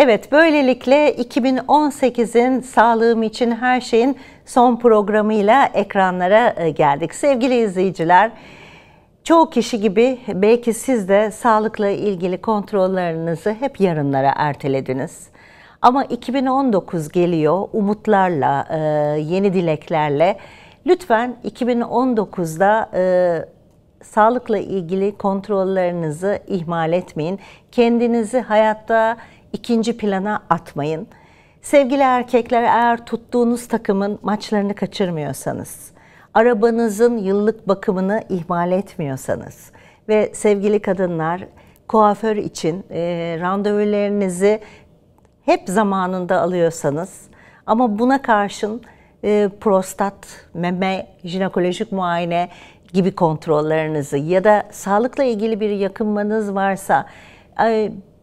Evet, böylelikle 2018'in sağlığım için her şeyin son programıyla ekranlara e, geldik. Sevgili izleyiciler, çoğu kişi gibi belki siz de sağlıkla ilgili kontrollerinizi hep yarınlara ertelediniz. Ama 2019 geliyor umutlarla, e, yeni dileklerle. Lütfen 2019'da e, sağlıkla ilgili kontrollerinizi ihmal etmeyin. Kendinizi hayatta ikinci plana atmayın. Sevgili erkekler eğer tuttuğunuz takımın maçlarını kaçırmıyorsanız, arabanızın yıllık bakımını ihmal etmiyorsanız ve sevgili kadınlar kuaför için e, randevularınızı hep zamanında alıyorsanız ama buna karşın e, prostat, meme, jinekolojik muayene gibi kontrollerinizi ya da sağlıkla ilgili bir yakınmanız varsa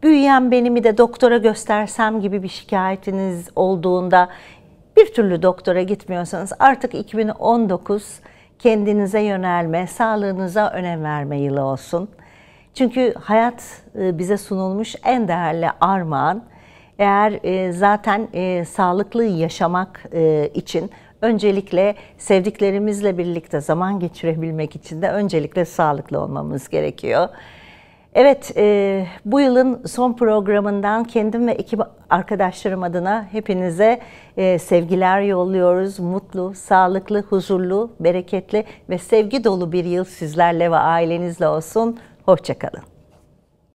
büyüyen benimi de doktora göstersem gibi bir şikayetiniz olduğunda bir türlü doktora gitmiyorsanız artık 2019 kendinize yönelme, sağlığınıza önem verme yılı olsun. Çünkü hayat e, bize sunulmuş en değerli armağan. Eğer e, zaten e, sağlıklı yaşamak için öncelikle sevdiklerimizle birlikte zaman geçirebilmek için de öncelikle sağlıklı olmamız gerekiyor. Evet, e, bu yılın son programından kendim ve ekip arkadaşlarım adına hepinize e, sevgiler yolluyoruz. Mutlu, sağlıklı, huzurlu, bereketli ve sevgi dolu bir yıl sizlerle ve ailenizle olsun. Hoşçakalın.